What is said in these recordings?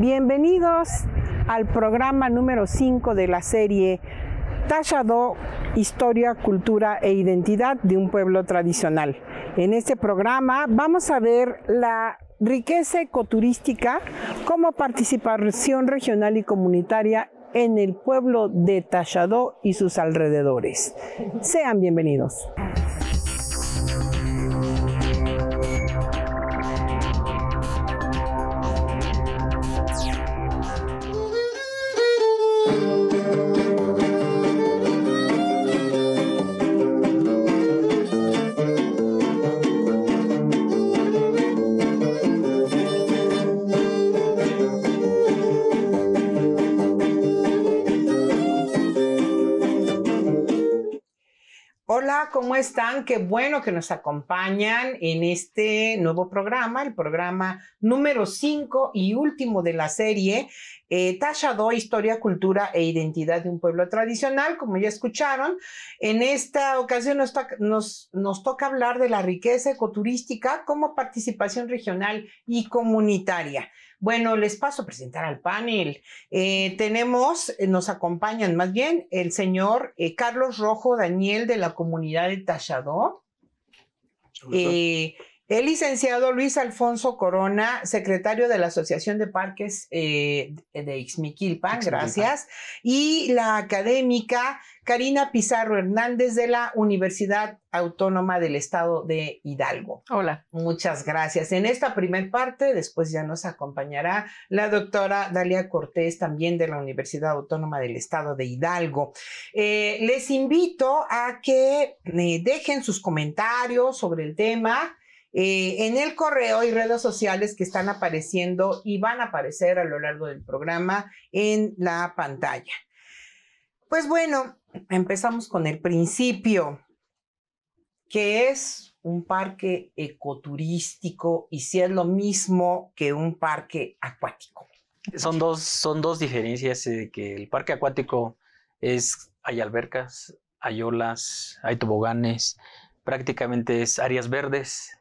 Bienvenidos al programa número 5 de la serie Tallado, Historia, Cultura e Identidad de un pueblo tradicional. En este programa vamos a ver la riqueza ecoturística como participación regional y comunitaria en el pueblo de Tallado y sus alrededores. Sean bienvenidos. ¿cómo están? Qué bueno que nos acompañan en este nuevo programa, el programa número 5 y último de la serie, eh, Historia, Cultura e Identidad de un Pueblo Tradicional, como ya escucharon. En esta ocasión nos toca hablar de la riqueza ecoturística como participación regional y comunitaria. Bueno, les paso a presentar al panel. Eh, tenemos, eh, nos acompañan más bien el señor eh, Carlos Rojo Daniel de la comunidad de Tallador. El licenciado Luis Alfonso Corona, secretario de la Asociación de Parques eh, de Ixmiquilpan, gracias, y la académica Karina Pizarro Hernández de la Universidad Autónoma del Estado de Hidalgo. Hola. Muchas gracias. En esta primera parte, después ya nos acompañará la doctora Dalia Cortés, también de la Universidad Autónoma del Estado de Hidalgo. Eh, les invito a que eh, dejen sus comentarios sobre el tema. Eh, en el correo y redes sociales que están apareciendo y van a aparecer a lo largo del programa en la pantalla. Pues bueno, empezamos con el principio, que es un parque ecoturístico y si es lo mismo que un parque acuático. Son dos, son dos diferencias, eh, que el parque acuático es, hay albercas, hay olas, hay toboganes, prácticamente es áreas verdes,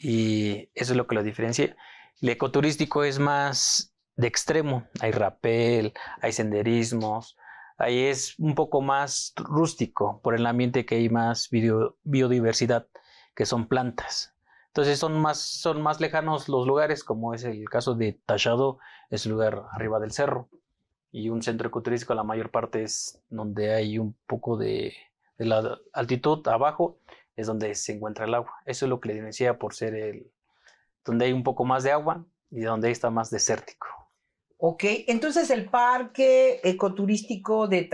y eso es lo que lo diferencia. El ecoturístico es más de extremo, hay rapel, hay senderismos, ahí es un poco más rústico por el ambiente que hay más biodiversidad, que son plantas. Entonces son más, son más lejanos los lugares, como es el caso de tallado es un lugar arriba del cerro, y un centro ecoturístico la mayor parte es donde hay un poco de, de la altitud abajo es donde se encuentra el agua. Eso es lo que le decía por ser el donde hay un poco más de agua y donde está más desértico. Ok, entonces el parque ecoturístico de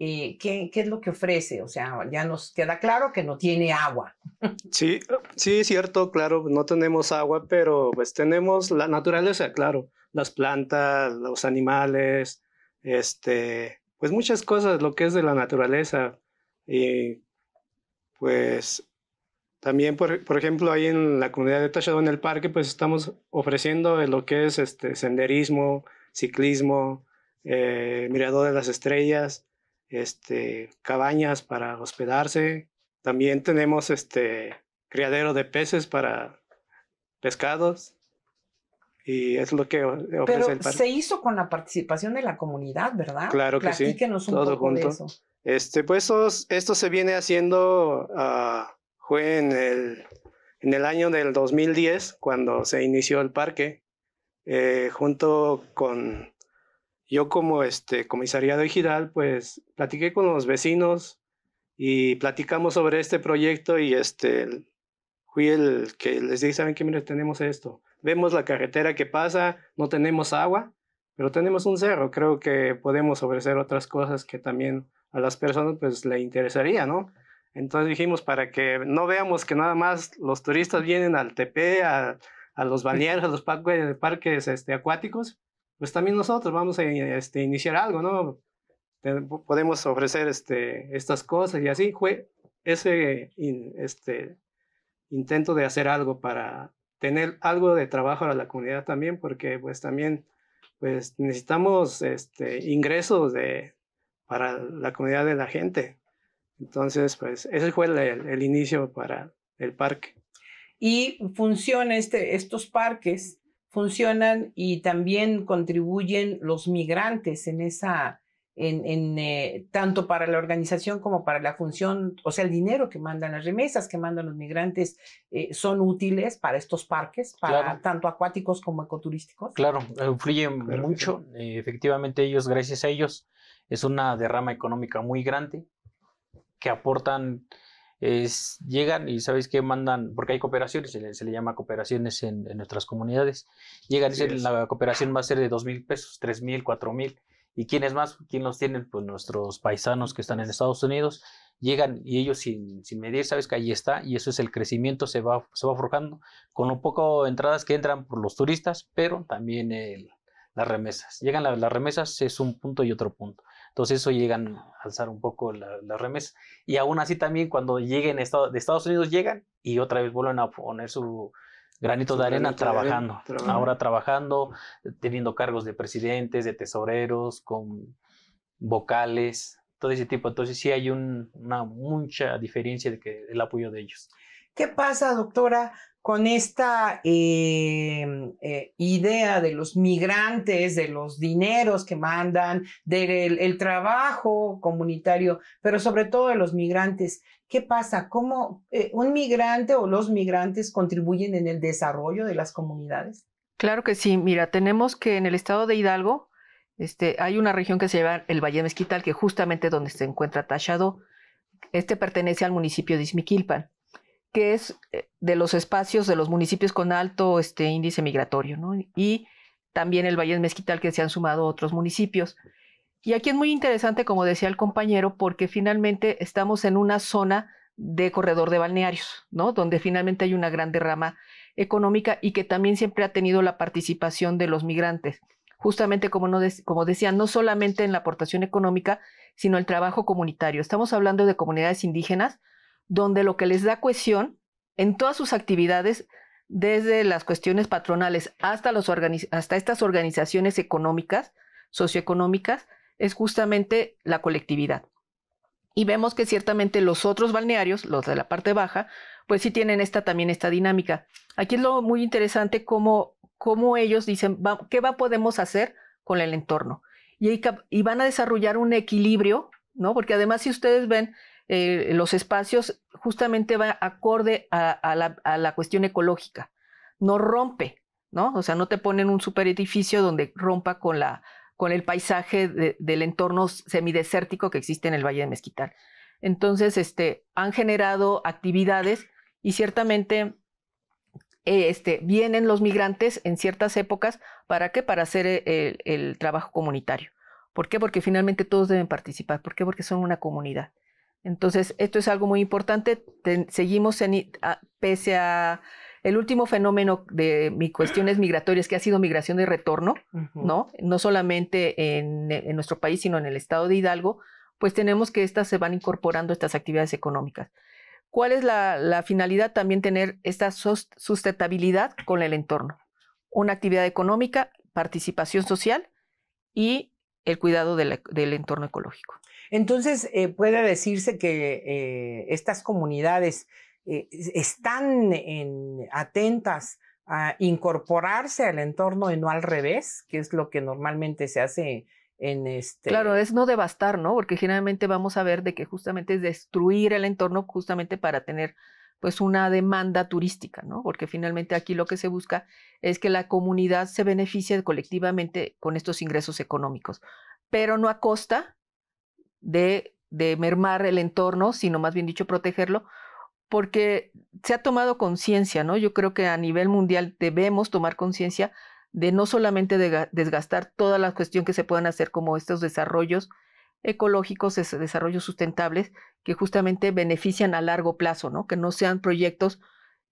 eh, ¿qué, es lo que ofrece? O sea, ya nos queda claro que no tiene agua. Sí, sí, cierto, claro, no tenemos agua, pero pues tenemos la naturaleza, claro, las plantas, los animales, este, pues muchas cosas, lo que es de la naturaleza pues también, por, ejemplo, ahí en la comunidad de Tachado, en el parque, pues estamos ofreciendo lo que es este, senderismo, ciclismo, eh, mirador de las estrellas, este, cabañas para hospedarse. También tenemos este criadero de peces para pescados. Y es lo que ofrece el parque. se hizo con la participación de la comunidad, ¿verdad? Claro que sí. Todo junto. Este, pues esto se viene haciendo, ah, fue en el, en el año del 2010, cuando se inició el parque, eh, junto con yo como este comisariado y pues platiqué con los vecinos y platicamos sobre este proyecto y este fui el que les dije, ¿saben qué? Mire, tenemos esto. Vemos la carretera que pasa, no tenemos agua, pero tenemos un cerro. Creo que podemos ofrecer otras cosas que también a las personas pues le interesaría, ¿no? Entonces dijimos, para que no veamos que nada más los turistas vienen al TP, a, a los balnearios, a los parques, parques este, acuáticos, pues también nosotros vamos a este, iniciar algo, ¿no? Podemos ofrecer este, estas cosas y así fue ese este, intento de hacer algo para tener algo de trabajo a la comunidad también, porque pues también pues necesitamos este, ingresos de, para la comunidad de la gente. Entonces, pues ese fue el, inicio para el parque. Y funcionan este, estos parques, funcionan y también contribuyen los migrantes en esa, en, eh, tanto para la organización como para la función, o sea, el dinero que mandan las remesas que mandan los migrantes eh, son útiles para estos parques, para tanto acuáticos como ecoturísticos. Claro, eh, influyen mucho. Efectivamente, ellos, gracias a ellos, es una derrama económica muy grande que aportan, llegan y sabéis que mandan, porque hay cooperaciones, se le, llama cooperaciones en, nuestras comunidades, llegan la cooperación va a ser de dos mil pesos, tres mil, cuatro mil. ¿Y quiénes más? ¿Quién los tiene, Pues nuestros paisanos que están en Estados Unidos. Llegan y ellos sin, medir, sabes que ahí está, y eso es el crecimiento, se va, va forjando con un poco de entradas que entran por los turistas, pero también las remesas. Llegan las remesas, es un punto y otro punto. Entonces eso llegan a alzar un poco las la remesa. Y aún así también cuando lleguen de Estados Unidos llegan y otra vez vuelven a poner su granito de arena trabajando. Ahora trabajando, teniendo cargos de presidentes, de tesoreros, con vocales, todo ese tipo. Entonces sí hay una mucha diferencia de que el apoyo de ellos. ¿Qué pasa, doctora, con esta em, eh, idea de los migrantes, de los dineros que mandan, del trabajo comunitario, pero sobre todo de los migrantes. ¿Qué pasa? ¿Cómo eh, un migrante o los migrantes contribuyen en el desarrollo de las comunidades? Claro que sí. Mira, tenemos que en el estado de Hidalgo este, hay una región que se llama el Valle Mezquital, que justamente donde se encuentra Tachado. Este pertenece al municipio de Izmiquilpan que es eh, de los espacios de los municipios con alto este, índice migratorio, ¿no? Y también el Valle Mezquital, que se han sumado otros municipios. Y aquí es muy interesante, como decía el compañero, porque finalmente estamos en una zona de corredor de balnearios, ¿no? Donde finalmente hay una gran derrama económica y que también siempre ha tenido la participación de los migrantes. Justamente como, no como decía, no solamente en la aportación económica, sino el trabajo comunitario. Estamos hablando de comunidades indígenas, donde lo que les da cohesión en todas sus actividades, desde las cuestiones patronales hasta, los hasta estas organizaciones económicas, socioeconómicas, es justamente la colectividad. Y vemos que ciertamente los otros balnearios, los de la parte baja, pues sí tienen esta también esta dinámica. Aquí es lo muy interesante cómo, cómo ellos dicen qué va podemos hacer con el entorno. Y, y van a desarrollar un equilibrio, ¿no? Porque además si ustedes ven eh, los espacios justamente va acorde a, la, cuestión ecológica. No rompe, ¿no? O sea, no te ponen un super edificio donde rompa con, la, con el paisaje del entorno semidesértico que existe en el Valle de Mezquital. Entonces, este, han generado actividades y ciertamente eh, este, vienen los migrantes en ciertas épocas, ¿para qué? Para hacer eh, el, el trabajo comunitario. ¿Por qué? Porque finalmente todos deben participar. ¿Por qué? Porque son una comunidad. Entonces, esto es algo muy importante. seguimos en, pese a el último fenómeno de mi cuestiones migratorias que ha sido migración de retorno, ¿no? No solamente en, nuestro país, sino en el estado de Hidalgo, pues tenemos que estas se van incorporando estas actividades económicas. ¿Cuál es la, la finalidad? También tener esta sustentabilidad con el entorno. Una actividad económica, participación social y el cuidado del entorno ecológico. Entonces, eh, puede decirse que eh, estas comunidades eh, están atentas a incorporarse al entorno y no al revés, que es lo que normalmente se hace en este... Claro, es no devastar, ¿no? Porque generalmente vamos a ver de que justamente es destruir el entorno justamente para tener pues una demanda turística, ¿no? Porque finalmente aquí lo que se busca es que la comunidad se beneficie colectivamente con estos ingresos económicos, pero no a costa de, de mermar el entorno, sino más bien dicho protegerlo, porque se ha tomado conciencia, ¿no? Yo creo que a nivel mundial debemos tomar conciencia de no solamente desgastar toda la cuestión que se puedan hacer como estos desarrollos ecológicos, desarrollos sustentables, que justamente benefician a largo plazo, ¿no? que no sean proyectos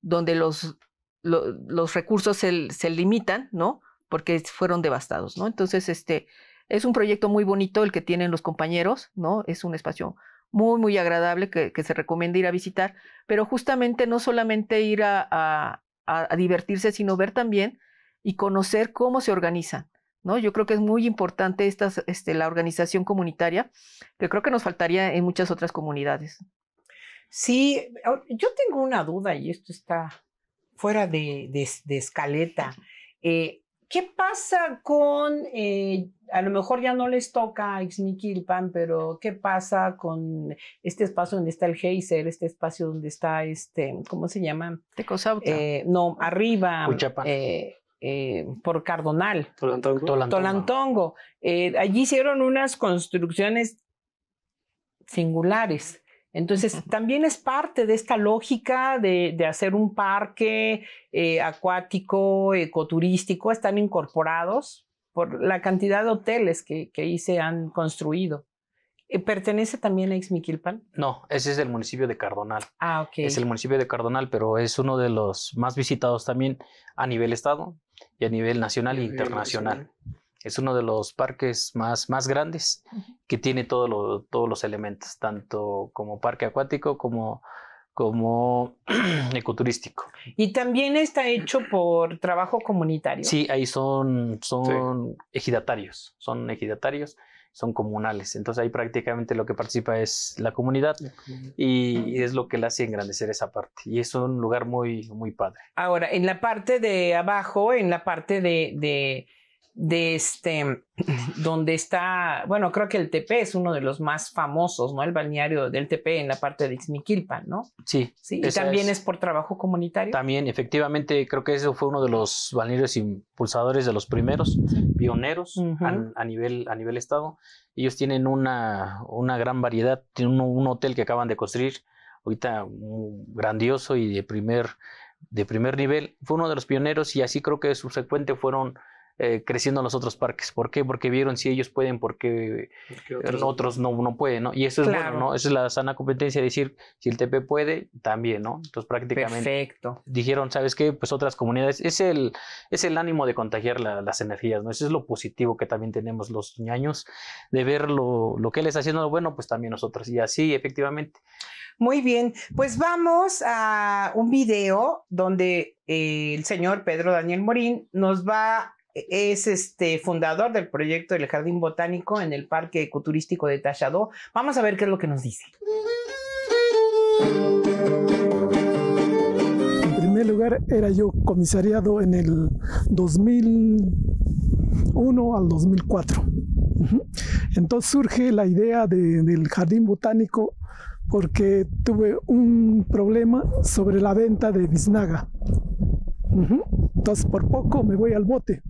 donde los, los recursos se, limitan, ¿no? porque fueron devastados. ¿no? Entonces, este, es un proyecto muy bonito el que tienen los compañeros, ¿no? es un espacio muy, muy agradable que, se recomienda ir a visitar, pero justamente no solamente ir a, divertirse, sino ver también y conocer cómo se organiza. Yo creo que es muy importante este, la organización comunitaria, pero creo que nos faltaría en muchas otras comunidades. Sí, yo tengo una duda y esto está fuera de, escaleta. Eh, ¿Qué pasa con, eh, a lo mejor ya no les toca a pero qué pasa con este espacio donde está el geyser, este espacio donde está este, ¿cómo se llama? Tecosauta. Eh, no, arriba eh, por Cardonal. Tolantongo. Tolantongo. Eh, allí hicieron unas construcciones singulares. Entonces, también es parte de esta lógica de, de hacer un parque eh, acuático, ecoturístico, están incorporados por la cantidad de hoteles que, que ahí se han construido. Eh, ¿Pertenece también a Ixmiquilpan? No, ese es el municipio de Cardonal. Ah, ok. Es el municipio de Cardonal, pero es uno de los más visitados también a nivel estado y a nivel nacional e internacional. Es uno de los parques más, grandes que tiene todos los elementos, tanto como parque acuático como, como ecoturístico. Y también está hecho por trabajo comunitario. Sí, ahí son, son ejidatarios, son ejidatarios son comunales. Entonces ahí prácticamente lo que participa es la comunidad, Y, es lo que le hace engrandecer esa parte. Y es un lugar muy, muy padre. Ahora, en la parte de abajo, en la parte de de este, donde está, bueno, creo que el TP es uno de los más famosos, ¿no? El balneario del TP en la parte de Ixmiquilpan, ¿no? Sí. sí y también es, por trabajo comunitario. También, efectivamente, creo que eso fue uno de los balnearios impulsadores de los primeros, pioneros a, nivel, a nivel estado. Ellos tienen una, una gran variedad, tienen un, hotel que acaban de construir, ahorita grandioso y de primer, de primer nivel. Fue uno de los pioneros y así creo que subsecuente fueron eh, creciendo en los otros parques. ¿Por qué? Porque vieron si ellos pueden, porque otros, no, no pueden, ¿no? Y eso es bueno, ¿no? Esa es la sana competencia, decir, si el TP puede, también, ¿no? Entonces prácticamente Perfecto. dijeron, ¿sabes qué? Pues otras comunidades, es el, es el ánimo de contagiar las energías, ¿no? Eso es lo positivo que también tenemos los ñaños, de ver lo, que él está haciendo bueno, pues también nosotros, y así efectivamente. Muy bien, pues vamos a un video donde eh, el señor Pedro Daniel Morín nos va a e-, es este fundador del proyecto del Jardín Botánico en el Parque Ecoturístico de Tallado. Vamos a ver qué es lo que nos dice. En primer lugar, era yo comisariado en el 2001 al 2004. Entonces surge la idea del Jardín Botánico porque tuve un problema sobre la venta de biznaga. Entonces por poco me voy al bote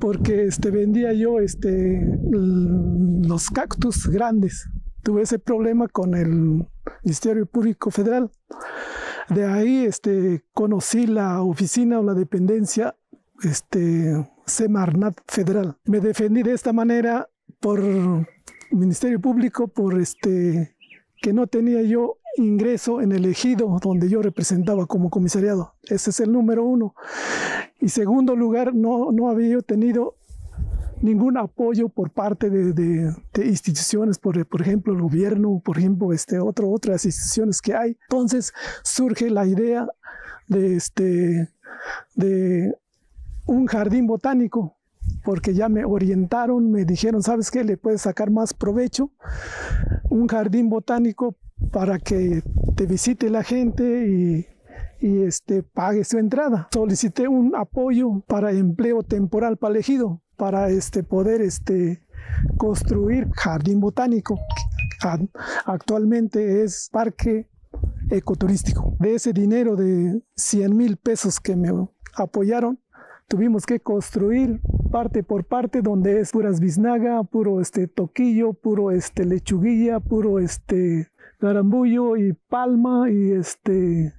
porque este, vendía yo este, los cactus grandes. Tuve ese problema con el Ministerio Público Federal. De ahí este, conocí la oficina o la dependencia este, Semarnat Federal. Me defendí de esta manera por Ministerio Público, por que no tenía yo ingreso en el ejido donde yo representaba como comisariado. Ese es el número uno. Y segundo lugar, no, no había tenido ningún apoyo por parte de, de, instituciones, por, por, ejemplo, el gobierno, por ejemplo, este, otro, otras instituciones que hay. Entonces surge la idea de, este, de un jardín botánico, porque ya me orientaron, me dijeron, ¿sabes qué? Le puedes sacar más provecho. Un jardín botánico para que te visite la gente y, y este, pague su entrada. Solicité un apoyo para empleo temporal para elegido, para este, poder este, construir jardín botánico. Actualmente es parque ecoturístico. De ese dinero de 100 mil pesos que me apoyaron, tuvimos que construir parte por parte donde es puras biznaga, puro este toquillo, puro este lechuguilla, puro este garambullo y palma y este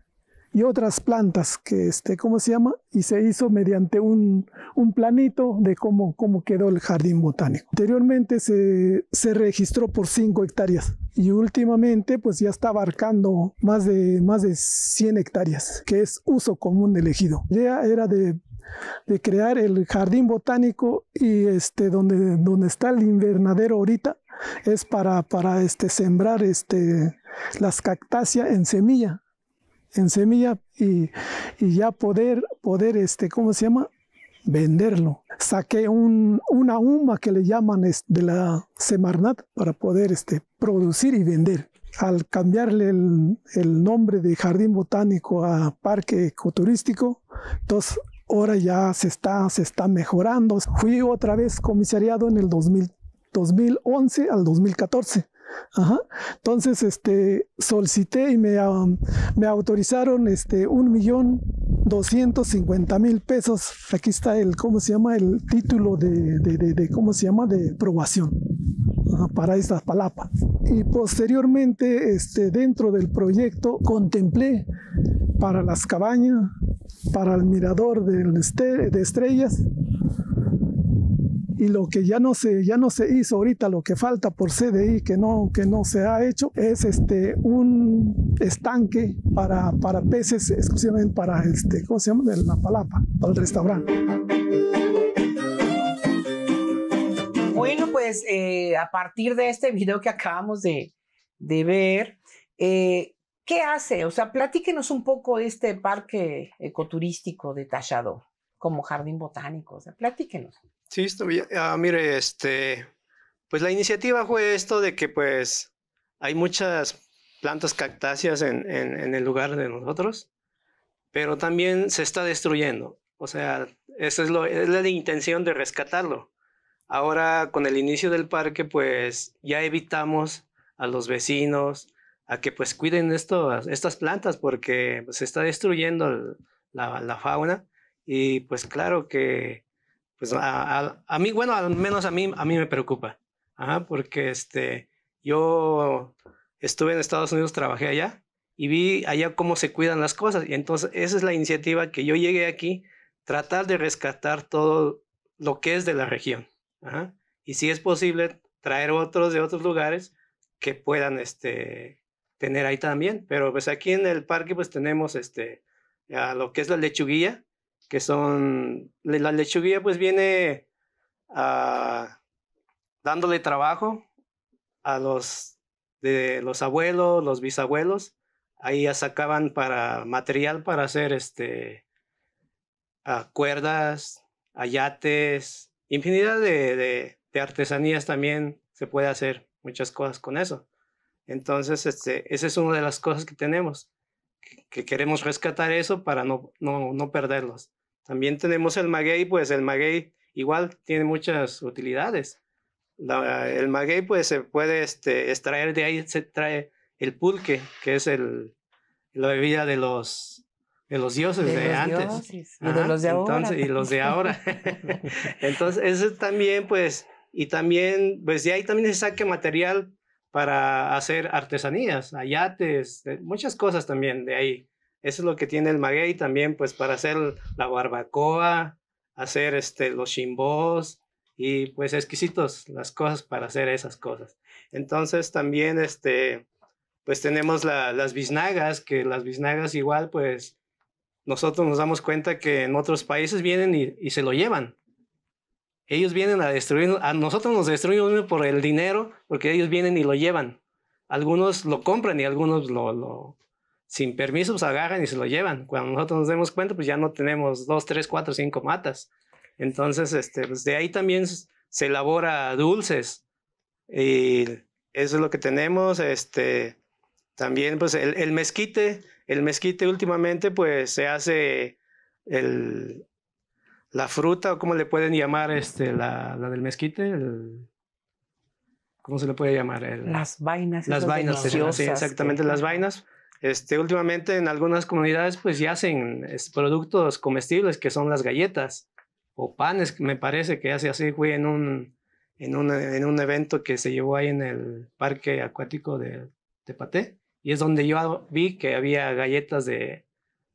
y otras plantas que este cómo se llama y se hizo mediante un, planito de cómo, cómo quedó el jardín botánico anteriormente se, se registró por 5 hectáreas y últimamente pues ya está abarcando más de más de 100 hectáreas que es uso común elegido ya era de de crear el jardín botánico y este, donde, donde está el invernadero ahorita es para, para este, sembrar este, las cactáceas en semilla, en semilla y, ya poder, poder este, ¿cómo se llama? venderlo. Saqué un, una huma que le llaman este, de la Semarnat para poder este, producir y vender. Al cambiarle el, el nombre de jardín botánico a parque ecoturístico, entonces ahora ya se está, se está mejorando. Fui otra vez comisariado en el 2011 al 2014. Ajá. Entonces, este, solicité y me, um, me autorizaron este, un millón cincuenta mil pesos. Aquí está el, ¿cómo se llama? El título de, de, de, ¿cómo se llama? De probación para estas palapas. Y posteriormente, este, dentro del proyecto, contemplé para las cabañas, para el mirador este, de estrellas, y lo que ya no se ya no se hizo ahorita lo que falta por CDI que no que no se ha hecho es este un estanque para, para peces exclusivamente para este cómo se llama la palapa para el restaurante bueno pues eh, a partir de este video que acabamos de, ver eh, ¿Qué hace? O sea, platíquenos un poco este parque ecoturístico detallado como jardín botánico. O sea, platíquenos. Sí, ah, mire, este, pues la iniciativa fue esto de que pues hay muchas plantas cactáceas en, en, el lugar de nosotros, pero también se está destruyendo. O sea, esa es, lo, es la intención de rescatarlo. Ahora, con el inicio del parque, pues ya evitamos a los vecinos a que pues cuiden esto, estas plantas porque se está destruyendo la fauna y pues claro que pues, a, mí, bueno, al menos a mí, a mí me preocupa, porque este, yo estuve en Estados Unidos, trabajé allá y vi allá cómo se cuidan las cosas. Y entonces esa es la iniciativa que yo llegué aquí, tratar de rescatar todo lo que es de la región. Y si es posible, traer otros de otros lugares que puedan este, tener ahí también. Pero pues aquí en el parque pues tenemos este, lo que es la lechuguilla, que son, la lechuguilla pues viene ah, dándole trabajo a los de los abuelos, los bisabuelos, ahí ya sacaban para material para hacer este ah, cuerdas, ayates, infinidad de, artesanías también se puede hacer muchas cosas con eso. Entonces, este, esa es una de las cosas que tenemos, que, queremos rescatar eso para no, no, no perderlos. También tenemos el maguey, pues el maguey igual tiene muchas utilidades. el maguey pues se puede este, extraer de ahí, se trae el pulque, que es el, la bebida de los, de los dioses de, antes. y de los de ahora. Entonces, y los de ahora. entonces, eso también pues, y también pues de ahí también se saca material para hacer artesanías, ayates, eh, muchas cosas también de ahí. Eso es lo que tiene el maguey también, pues para hacer la barbacoa, hacer este, los chimbos y pues exquisitos las cosas para hacer esas cosas. Entonces también este, pues tenemos las biznagas, que las biznagas igual pues nosotros nos damos cuenta que en otros países vienen y, se lo llevan. Ellos vienen a destruir, a nosotros nos destruyen por el dinero, porque ellos vienen y lo llevan. Algunos lo compran y algunos lo, sin permiso, pues agarran y se lo llevan. Cuando nosotros nos demos cuenta, pues ya no tenemos dos, tres, cuatro, cinco matas. Entonces, este, pues, de ahí también se elabora dulces. Y eso es lo que tenemos. Este, también, pues el, mezquite, el mezquite últimamente, pues se hace el, la fruta, o como le pueden llamar este, la, del mezquite, ¿cómo se le puede llamar? las vainas. Las vainas, sí, exactamente, las vainas. Este, últimamente en algunas comunidades pues ya hacen productos comestibles que son las galletas o panes, me parece que hace así, fui en un, en, un, evento que se llevó ahí en el parque acuático de Tepaté y es donde yo vi que había galletas de,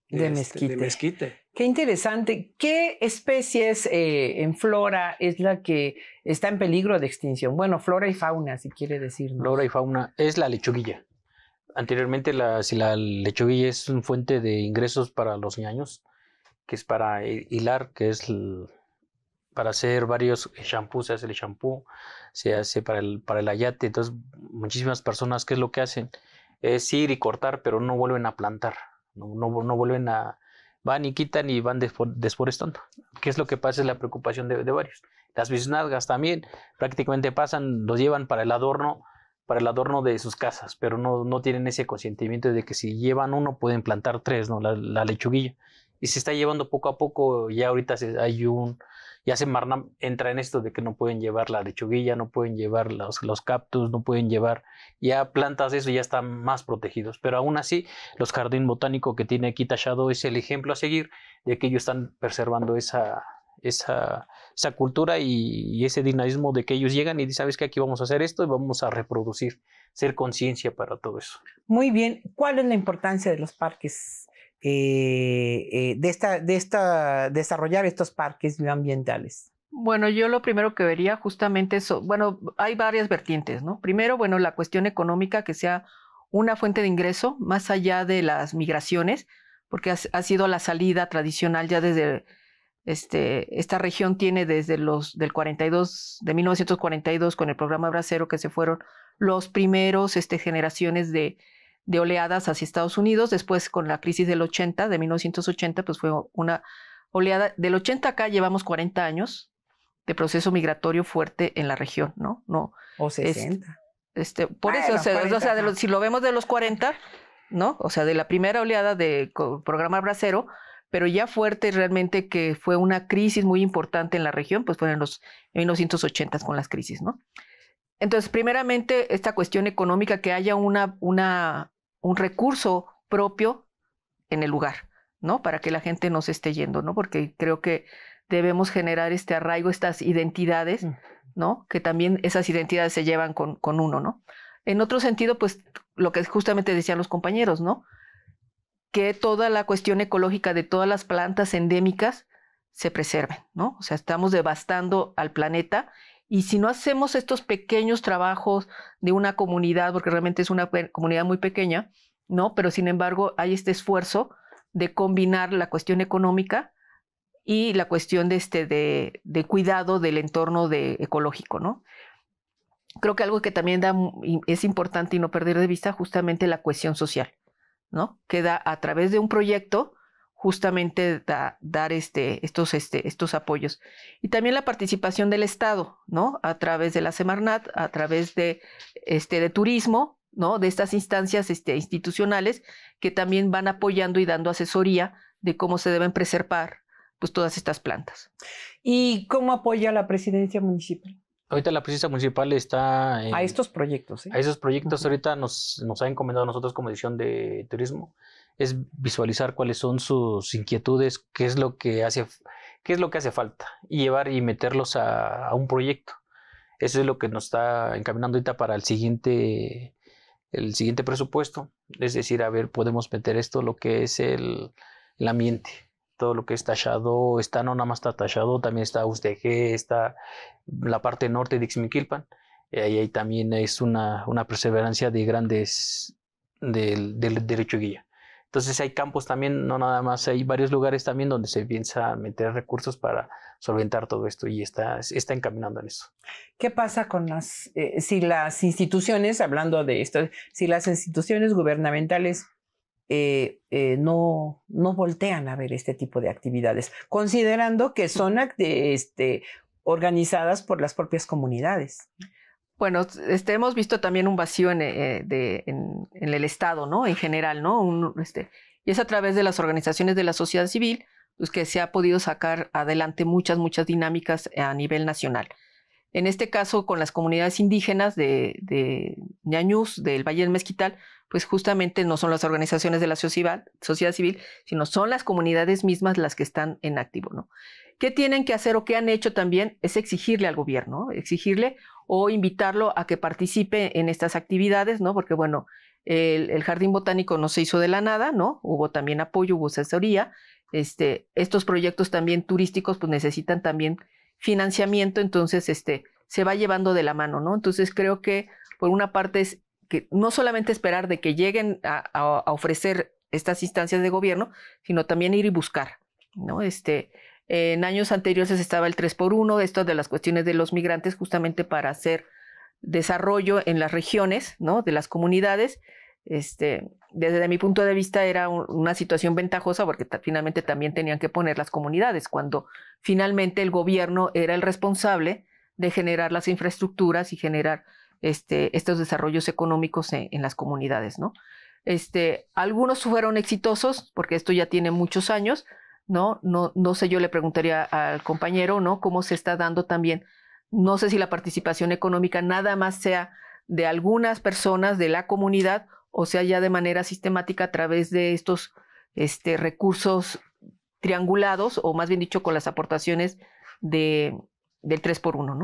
este, mezquite. Qué interesante. ¿Qué especies eh, en flora es la que está en peligro de extinción? Bueno, flora y fauna, si quiere decir. Flora y fauna es la lechuguilla anteriormente, la, si la lechuguilla es una fuente de ingresos para los ñaños, que es para hilar, que es para hacer varios shampoos, se hace el shampoo, se hace para el, para el ayate. Entonces, muchísimas personas, ¿qué es lo que hacen? Es ir y cortar, pero no vuelven a plantar, no, vuelven a. Van y quitan y van desforestando. ¿Qué es lo que pasa? Es la preocupación de, varios. Las biznagas también prácticamente pasan, los llevan para el adorno, para el adorno de sus casas, pero no, tienen ese consentimiento de que si llevan uno pueden plantar tres, ¿no? La, lechuguilla. Y se está llevando poco a poco, ya ahorita hay un, ya se marna, entra en esto de que no pueden llevar la lechuguilla, no pueden llevar los, los cactus, no pueden llevar ya plantas, eso ya están más protegidos. Pero aún así, los jardín botánicos que tiene aquí tachado es el ejemplo a seguir de que ellos están preservando esa, esa, esa cultura y, ese dinamismo de que ellos llegan y dicen, sabes que aquí vamos a hacer esto y vamos a reproducir, ser conciencia para todo eso. Muy bien, ¿cuál es la importancia de los parques, eh, eh, de, esta, de esta, desarrollar estos parques bioambientales? Bueno, yo lo primero que vería justamente eso, bueno, hay varias vertientes, ¿no? Primero, bueno, la cuestión económica que sea una fuente de ingreso más allá de las migraciones, porque ha sido la salida tradicional ya desde este, esta región tiene desde los del 42, de 1942 con el programa Bracero que se fueron los primeros este, generaciones de, oleadas hacia Estados Unidos. Después con la crisis del 80, de 1980, pues fue una oleada. Del 80 acá llevamos 40 años de proceso migratorio fuerte en la región, ¿no? no o 60. Este, este, por ah, eso, si lo vemos de los 40, ¿no? O sea, de la primera oleada de programa Bracero pero ya fuerte realmente que fue una crisis muy importante en la región, pues fueron en los 1980 con las crisis, ¿no? Entonces, primeramente, esta cuestión económica, que haya una, un recurso propio en el lugar, ¿no? Para que la gente no se esté yendo, ¿no? Porque creo que debemos generar este arraigo, estas identidades, mm. ¿no? Que también esas identidades se llevan con, con uno, ¿no? En otro sentido, pues lo que justamente decían los compañeros, ¿no? que toda la cuestión ecológica de todas las plantas endémicas se preserven, ¿no? O sea, estamos devastando al planeta y si no hacemos estos pequeños trabajos de una comunidad, porque realmente es una comunidad muy pequeña, ¿no? Pero sin embargo hay este esfuerzo de combinar la cuestión económica y la cuestión de, este, de, cuidado del entorno ecológico, ¿no? Creo que algo que también es importante y no perder de vista justamente la cuestión social. Queda a través de un proyecto justamente dar este, estos, este, estos apoyos. Y también la participación del Estado, ¿no? A través de la Semarnat, a través de, este, de turismo, ¿no? De estas instancias este, institucionales que también van apoyando y dando asesoría de cómo se deben preservar pues, todas estas plantas. ¿Y cómo apoya la presidencia municipal? Ahorita la presidencia municipal está... a estos proyectos, A esos proyectos ahorita nos, nos ha encomendado a nosotros como edición de turismo, es visualizar cuáles son sus inquietudes, qué es lo que hace, qué es lo que hace falta, y llevar y meterlos a, un proyecto. Eso es lo que nos está encaminando ahorita para el siguiente, el siguiente presupuesto. Es decir, a ver, podemos meter esto, lo que es el ambiente todo lo que está tallado está no nada más está tallado también está Uzdeje, está la parte norte de Ixmiquilpan, y eh, ahí también es una, una perseverancia de grandes del, del derecho guía. Entonces hay campos también, no nada más, hay varios lugares también donde se piensa meter recursos para solventar todo esto y está, está encaminando en eso. ¿Qué pasa con las, eh, si las instituciones, hablando de esto, si las instituciones gubernamentales eh, eh, no, no voltean a ver este tipo de actividades, considerando que son este, organizadas por las propias comunidades. Bueno, este, hemos visto también un vacío eh, en, el Estado, ¿no? En general, ¿no? Este, y es a través de las organizaciones de la sociedad civil pues, que se ha podido sacar adelante muchas, muchas dinámicas a nivel nacional. En este caso, con las comunidades indígenas de, de del Valle del Mezquital, pues justamente no son las organizaciones de la sociedad, civil, sino son las comunidades mismas las que están en activo, ¿no? ¿Qué tienen que hacer o qué han hecho también? Es exigirle al gobierno, exigirle o invitarlo a que participe en estas actividades, ¿no? Porque, bueno, el, jardín botánico no se hizo de la nada, ¿no? Hubo también apoyo, hubo asesoría. Este, estos proyectos también turísticos, pues necesitan también financiamiento, entonces, este, se va llevando de la mano, ¿no? Entonces, creo que por una parte es que no solamente esperar de que lleguen a, ofrecer estas instancias de gobierno, sino también ir y buscar, ¿no? Este, en años anteriores estaba el 3x1, esto de las cuestiones de los migrantes, justamente para hacer desarrollo en las regiones, ¿no? De las comunidades. Este, desde mi punto de vista era una situación ventajosa porque finalmente también tenían que poner las comunidades, cuando finalmente el gobierno era el responsable de generar las infraestructuras y generar este, estos desarrollos económicos en, las comunidades, ¿no? Este, algunos fueron exitosos, porque esto ya tiene muchos años, ¿no? No, sé, yo le preguntaría al compañero, ¿no? Cómo se está dando también, no sé si la participación económica nada más sea de algunas personas de la comunidad o sea ya de manera sistemática a través de estos este, recursos triangulados o más bien dicho con las aportaciones de, del 3 por 1 ¿no?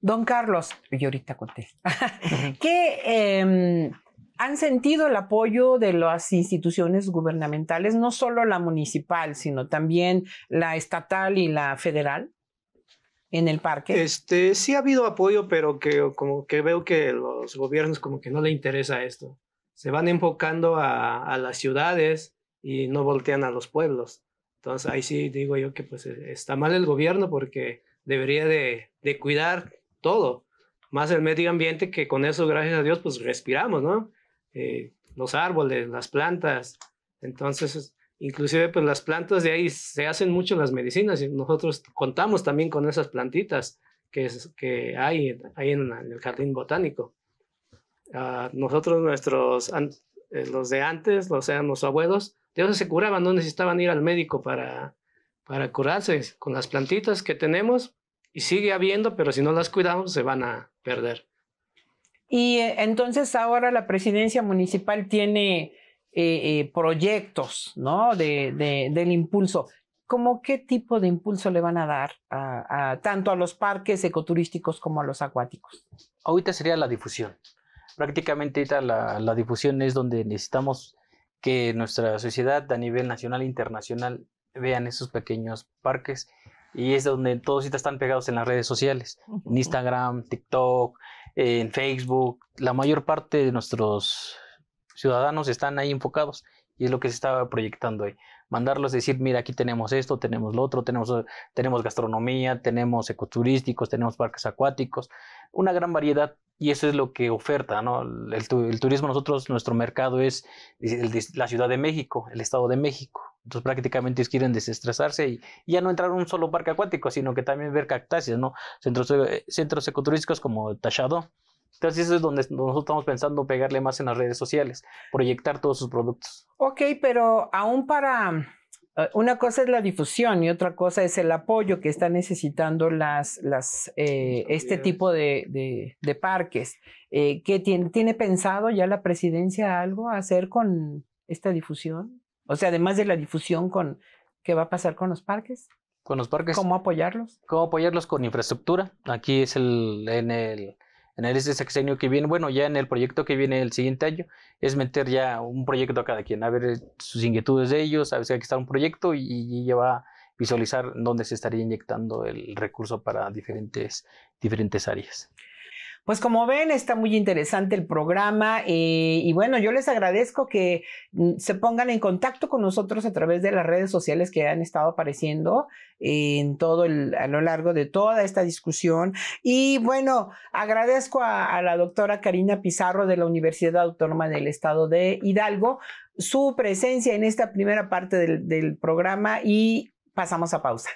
Don Carlos, y ahorita conté, que em, han sentido el apoyo de las instituciones gubernamentales, no solo la municipal, sino también la estatal y la federal en el parque? Este, sí ha habido apoyo, pero que como que veo que los gobiernos como que no le interesa esto. Se van enfocando a, las ciudades y no voltean a los pueblos. Entonces ahí sí digo yo que pues e-, está mal el gobierno porque debería de, de cuidar todo, más el medio ambiente que con eso, gracias a Dios, pues respiramos, ¿no? Eh, los árboles, las plantas, entonces, inclusive pues las plantas de ahí se hacen mucho las medicinas y nosotros contamos también con esas plantitas que, que hay, ahí en, el jardín botánico. Ah, nosotros, nuestros, eh, los de antes, los, o sea, los abuelos, ellos se curaban, no necesitaban ir al médico para, para curarse. Con las plantitas que tenemos, sigue habiendo, pero si no las cuidamos se van a perder. Y eh, entonces ahora la presidencia municipal tiene eh, eh, proyectos, ¿no? del impulso. ¿Cómo qué tipo de impulso le van a dar tanto a los parques ecoturísticos como a los acuáticos? Ahorita sería la difusión. Prácticamente la, la difusión es donde necesitamos que nuestra sociedad a nivel nacional e internacional vean esos pequeños parques y es donde todos están pegados en las redes sociales, en Instagram, TikTok, en Facebook. La mayor parte de nuestros ciudadanos están ahí enfocados y es lo que se estaba proyectando ahí. Mandarlos a decir, mira, aquí tenemos esto, tenemos lo otro, tenemos, tenemos gastronomía, tenemos ecoturísticos, tenemos parques acuáticos, una gran variedad y eso es lo que oferta, ¿no? El, turismo, nosotros, nuestro mercado es la Ciudad de México, el Estado de México, entonces pues, prácticamente quieren desestresarse y, ya no entrar a un solo parque acuático, sino que también ver cactáceas, ¿no? Centros, eh, centros ecoturísticos como Tachado. Entonces eso es donde nosotros estamos pensando pegarle más en las redes sociales, proyectar todos sus productos. Ok, pero aún para... Eh, una cosa es la difusión y otra cosa es el apoyo que están necesitando las, las, eh, este tipo de, parques. tiene, tiene, pensado ya la presidencia algo hacer con esta difusión? O sea, además de la difusión con qué va a pasar con los parques. Con los parques. ¿Cómo apoyarlos? ¿Cómo apoyarlos con infraestructura? Aquí es el, en el, en el este sexenio que viene, bueno, ya en el proyecto que viene el siguiente año, es meter ya un proyecto a cada quien, a ver eh, sus inquietudes de ellos, a ver si hay que estar un proyecto y, ya va a visualizar dónde se estaría inyectando el recurso para diferentes, diferentes áreas. Pues como ven, está muy interesante el programa eh, y bueno, yo les agradezco que mm, se pongan en contacto con nosotros a través de las redes sociales que han estado apareciendo eh, en todo a lo largo de toda esta discusión. Y bueno, agradezco a, la doctora Karina Pizarro de la Universidad Autónoma del Estado de Hidalgo su presencia en esta primera parte del, del programa y pasamos a pausa.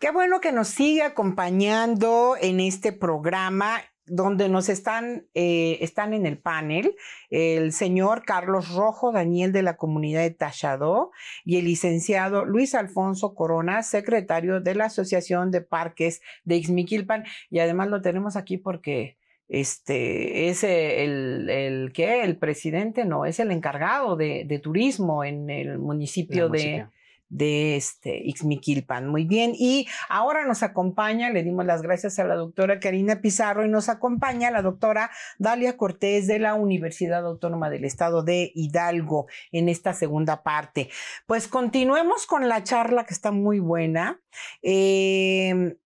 Qué bueno que nos sigue acompañando en este programa donde nos están, eh, están en el panel el señor Carlos Rojo, Daniel de la comunidad de Tallado y el licenciado Luis Alfonso Corona, secretario de la Asociación de Parques de Ixmiquilpan. Y además lo tenemos aquí porque este, es el, que el presidente, no, es el encargado de, turismo en el municipio. de de este Ixmiquilpan. Muy bien, y ahora nos acompaña, le dimos las gracias a la doctora Karina Pizarro y nos acompaña la doctora Dalia Cortés de la Universidad Autónoma del Estado de Hidalgo en esta segunda parte. Pues continuemos con la charla que está muy buena. Em,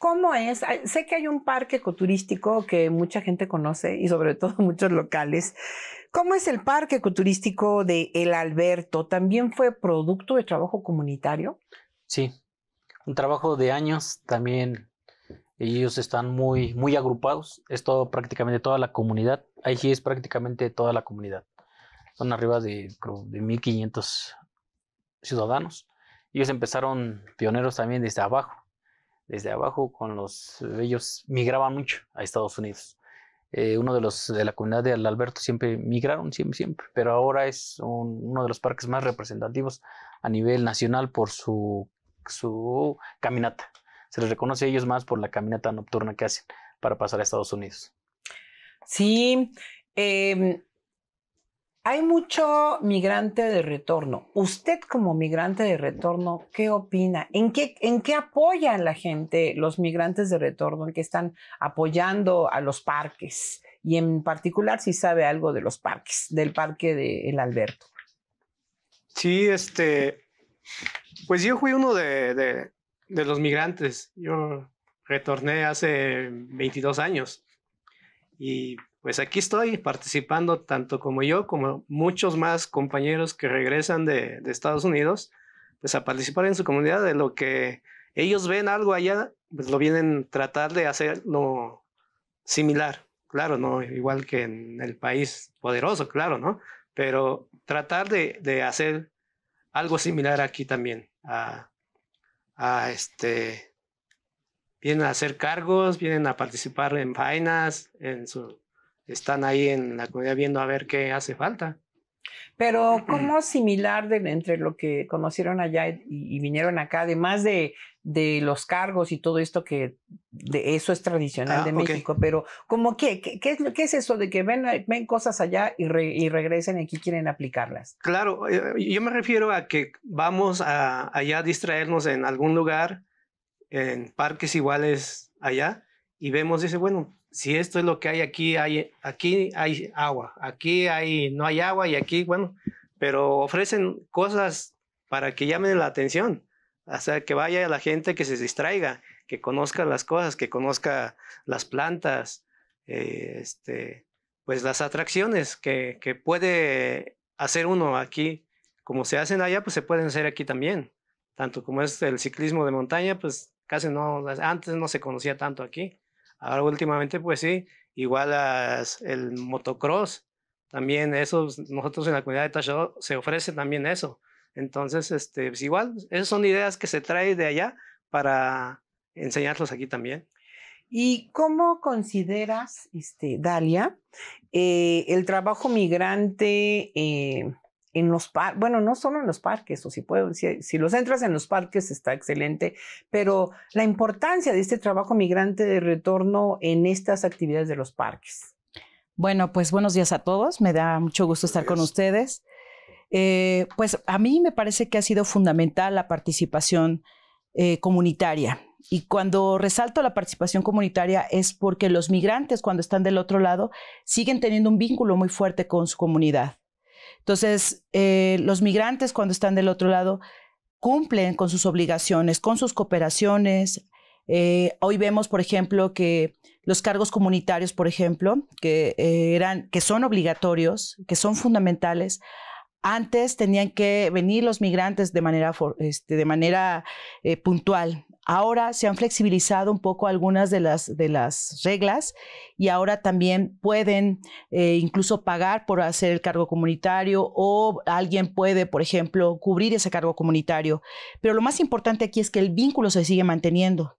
¿Cómo es? Sé que hay un parque ecoturístico que mucha gente conoce y sobre todo muchos locales ¿Cómo es el parque ecoturístico de El Alberto? ¿También fue producto de trabajo comunitario? Sí, un trabajo de años también. Ellos están muy, muy agrupados. Es todo, prácticamente toda la comunidad. Ahí sí es prácticamente toda la comunidad. Son arriba de, de 1.500 ciudadanos. Ellos empezaron pioneros también desde abajo. Desde abajo con los... Ellos migraban mucho a Estados Unidos eh, uno de los de la comunidad de Alberto siempre migraron, siempre, siempre, pero ahora es uno de los parques más representativos a nivel nacional por su, su caminata. Se les reconoce a ellos más por la caminata nocturna que hacen para pasar a Estados Unidos. Sí, eh, hay mucho migrante de retorno. Usted como migrante de retorno, ¿qué opina? ¿En qué, en qué la gente, los migrantes de retorno, en qué están apoyando a los parques? Y en particular, si sabe algo de los parques, del parque de El Alberto. Sí, este, pues yo fui uno de, de los migrantes. Yo retorné hace 22 años y pues aquí estoy participando tanto como yo, como muchos más compañeros que regresan de, Estados Unidos, pues a participar en su comunidad de lo que ellos ven algo allá, pues lo vienen tratar de hacerlo similar, claro, no igual que en el país poderoso, claro, ¿no? Pero tratar de, hacer algo similar aquí también, a, a este, vienen a hacer cargos, vienen a participar en vainas, en su están ahí en la comunidad viendo a ver qué hace falta. Pero, ¿cómo similar de, entre lo que conocieron allá y, vinieron acá, además de, de, los cargos y todo esto que de eso es tradicional ah, de México? Pero, ¿cómo qué, qué, es, es, eso de que ven, ven cosas allá y, y regresen y aquí quieren aplicarlas? Claro, eh, yo me refiero a que vamos a, allá a distraernos en algún lugar, en parques iguales allá, y vemos, dice, bueno, si esto es lo que hay aquí, hay, aquí hay agua, aquí hay, no hay agua y aquí, bueno, pero ofrecen cosas para que llamen la atención, hasta que vaya la gente que se distraiga, que conozca las cosas, que conozca las plantas, eh, este, pues las atracciones que, que puede hacer uno aquí, como se hacen allá, pues se pueden hacer aquí también, tanto como es el ciclismo de montaña, pues casi no, antes no se conocía tanto aquí. Ahora últimamente, pues sí, igual el motocross, también eso, nosotros en la comunidad de Tachado se ofrece también eso. Entonces, este, es pues igual, esas son ideas que se trae de allá para enseñarlos aquí también. ¿Y cómo consideras, este, Dalia, eh, el trabajo migrante eh, en los parques, bueno, no solo en los parques, o si, puedo, si, los entras en los parques está excelente, pero la importancia de este trabajo migrante de retorno en estas actividades de los parques. Bueno, pues buenos días a todos, me da mucho gusto estar con ustedes. Eh, pues a mí me parece que ha sido fundamental la participación eh, comunitaria. Y cuando resalto la participación comunitaria es porque los migrantes cuando están del otro lado siguen teniendo un vínculo muy fuerte con su comunidad. Entonces, eh, los migrantes cuando están del otro lado cumplen con sus obligaciones, con sus cooperaciones. Eh, hoy vemos, por ejemplo, que los cargos comunitarios, por ejemplo, que, eh, eran, que son obligatorios, que son fundamentales, antes tenían que venir los migrantes de manera, este, de manera puntual, Ahora se han flexibilizado un poco algunas de las, de las reglas y ahora también pueden eh, incluso pagar por hacer el cargo comunitario o alguien puede, por ejemplo, cubrir ese cargo comunitario. Pero lo más importante aquí es que el vínculo se sigue manteniendo.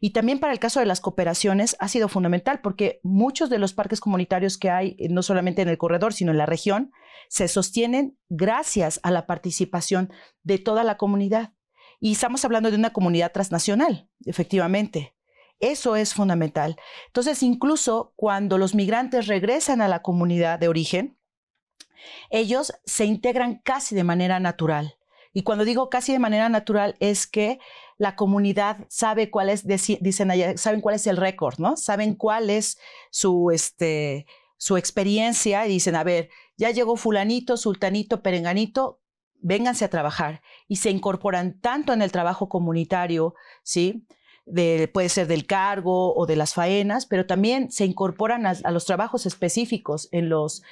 Y también para el caso de las cooperaciones ha sido fundamental porque muchos de los parques comunitarios que hay, eh, no solamente en el corredor, sino en la región, se sostienen gracias a la participación de toda la comunidad. Y estamos hablando de una comunidad transnacional, efectivamente. Eso es fundamental. Entonces, incluso cuando los migrantes regresan a la comunidad de origen, ellos se integran casi de manera natural. Y cuando digo casi de manera natural es que la comunidad sabe cuál es, dicen saben cuál es el récord, ¿no? Saben cuál es su, este, su experiencia y dicen, a ver, ya llegó fulanito, sultanito, perenganito, vénganse a trabajar y se incorporan tanto en el trabajo comunitario, ¿sí? puede ser del cargo o de las faenas, pero también se incorporan a, los trabajos específicos en los,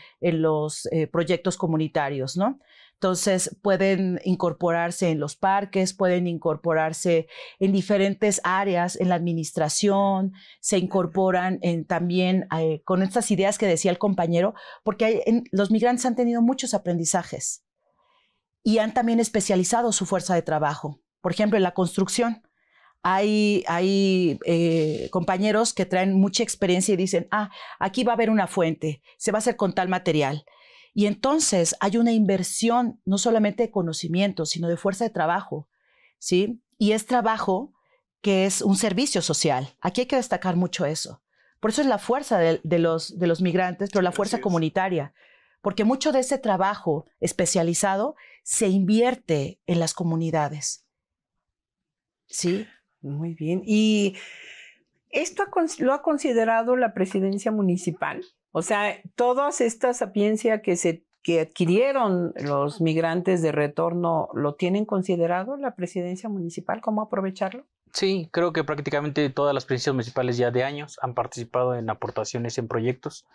eh, proyectos comunitarios, ¿no? Entonces pueden incorporarse en los parques, pueden incorporarse en diferentes áreas, en la administración, se incorporan también eh, con estas ideas que decía el compañero, porque los migrantes han tenido muchos aprendizajes y han también especializado su fuerza de trabajo. Por ejemplo, en la construcción hay, hay eh, compañeros que traen mucha experiencia y dicen, ah, aquí va a haber una fuente, se va a hacer con tal material. Y entonces hay una inversión no solamente de conocimiento, sino de fuerza de trabajo, ¿sí? Y es trabajo que es un servicio social. Aquí hay que destacar mucho eso. Por eso es la fuerza de, los, de los migrantes, pero la fuerza comunitaria, porque mucho de ese trabajo especializado se invierte en las comunidades. ¿Sí? Muy bien. ¿Y esto lo ha considerado la presidencia municipal? O sea, ¿todas esta sapiencia que, se, que adquirieron los migrantes de retorno, ¿lo tienen considerado la presidencia municipal? ¿Cómo aprovecharlo? Sí, creo que prácticamente todas las presidencias municipales ya de años han participado en aportaciones en proyectos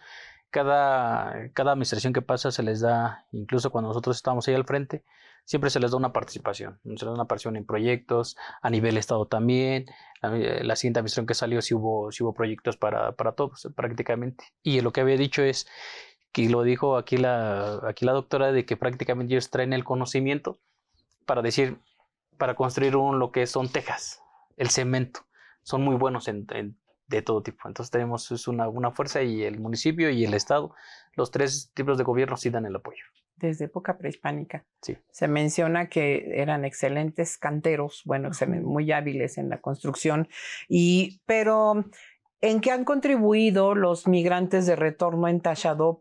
cada, administración que pasa se les da, incluso cuando nosotros estamos ahí al frente, siempre se les da una participación, se les da una participación en proyectos, a nivel estado también, eh, la, siguiente administración que salió si hubo, hubo proyectos para, todos prácticamente. Y lo que había dicho es, que lo dijo aquí la, aquí la doctora, de que prácticamente ellos traen el conocimiento para decir, para construir un, lo que son tejas, el cemento, son muy buenos en de todo tipo. Entonces tenemos una, fuerza y el municipio y el Estado, los tres tipos de gobierno sí dan el apoyo. Desde época prehispánica. Sí. Se menciona que eran excelentes canteros, bueno, muy hábiles en la construcción, y, pero ¿en qué han contribuido los migrantes de retorno en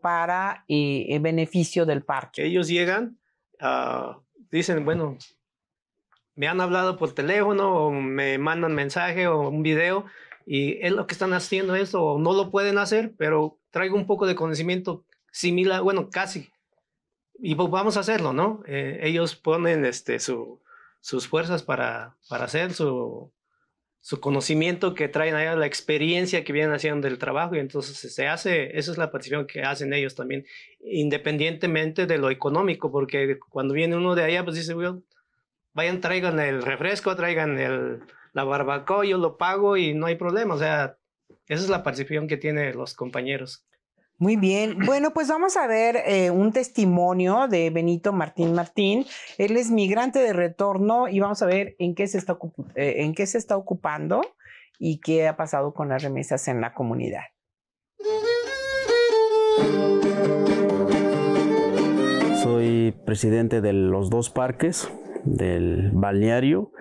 para eh, el beneficio del parque? Ellos llegan, ah, dicen, bueno, me han hablado por teléfono o me mandan mensaje o un video y es lo que están haciendo esto, o no lo pueden hacer, pero traigo un poco de conocimiento similar, bueno, casi. Y pues vamos a hacerlo, ¿no? Eh, ellos ponen este, su, sus fuerzas para, para hacer su, su conocimiento que traen allá, la experiencia que vienen haciendo del trabajo y entonces se hace, esa es la participación que hacen ellos también, independientemente de lo económico, porque cuando viene uno de allá, pues dice, bueno, vayan, traigan el refresco, traigan el, la barbacoa yo lo pago y no hay problema. O sea, esa es la participación que tienen los compañeros. Muy bien. Bueno, pues vamos a ver eh, un testimonio de Benito Martín Martín. Él es migrante de retorno y vamos a ver en qué se está, eh, en qué se está ocupando y qué ha pasado con las remesas en la comunidad. Soy presidente de los dos parques, del balneario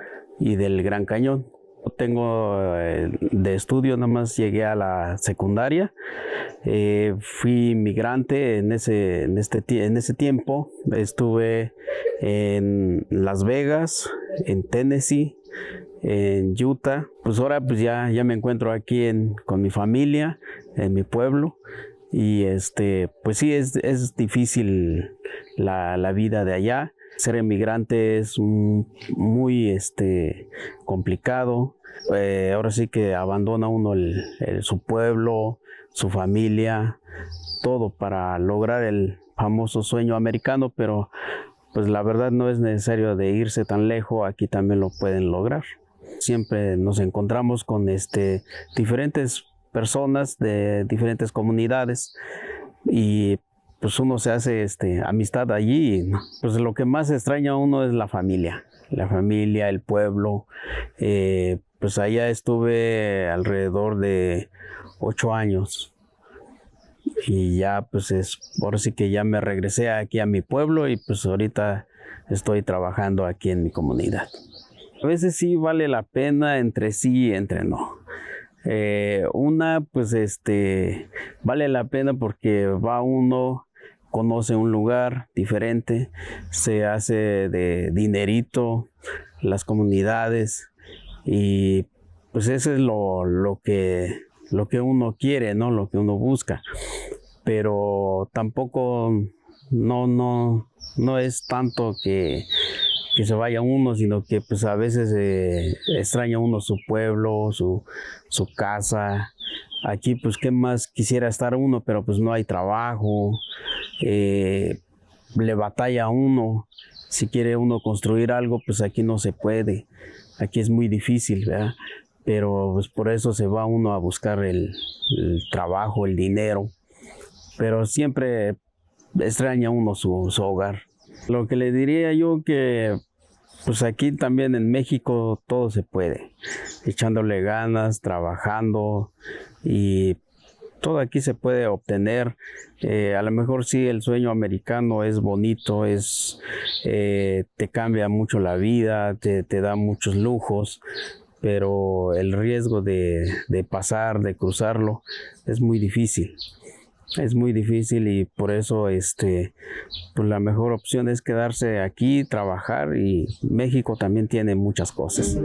y del Gran Cañón. Tengo eh, de estudio, nada más llegué a la secundaria. Eh, fui inmigrante en ese, este, en ese tiempo. Estuve en Las Vegas, en Tennessee, en Utah. Pues ahora pues ya, ya me encuentro aquí con mi familia, en mi pueblo. Y este, pues sí, es, difícil la, la vida de allá ser emigrante es muy este, complicado. Eh, ahora sí que abandona uno su pueblo, su familia, todo para lograr el famoso sueño americano, pero pues la verdad no es necesario de irse tan lejos, aquí también lo pueden lograr. Siempre nos encontramos con este, diferentes personas de diferentes comunidades y pues uno se hace este, amistad allí. Pues lo que más extraña a uno es la familia, la familia, el pueblo. Eh, pues allá estuve alrededor de ocho años y ya pues es, por sí que ya me regresé aquí a mi pueblo y pues ahorita estoy trabajando aquí en mi comunidad. A veces sí vale la pena entre sí y entre no. Eh, una, pues este, vale la pena porque va uno conoce un lugar diferente, se hace de dinerito, las comunidades y pues eso es lo, que, lo que uno quiere, ¿no? Lo que uno busca. Pero tampoco no, no, es tanto que, se vaya uno, sino que pues a veces eh, extraña uno su pueblo, su, su casa, Aquí pues qué más quisiera estar uno, pero pues no hay trabajo, eh, le batalla a uno. Si quiere uno construir algo, pues aquí no se puede, aquí es muy difícil, ¿verdad? Pero pues por eso se va uno a buscar el, trabajo, el dinero. Pero siempre extraña uno su, su hogar. Lo que le diría yo que pues aquí también en México todo se puede, echándole ganas, trabajando, y todo aquí se puede obtener. Eh, a lo mejor sí, el sueño americano es bonito, eh, te cambia mucho la vida, te, da muchos lujos, pero el riesgo de, pasar, de cruzarlo, es muy difícil es muy difícil y por eso este, pues la mejor opción es quedarse aquí trabajar y México también tiene muchas cosas.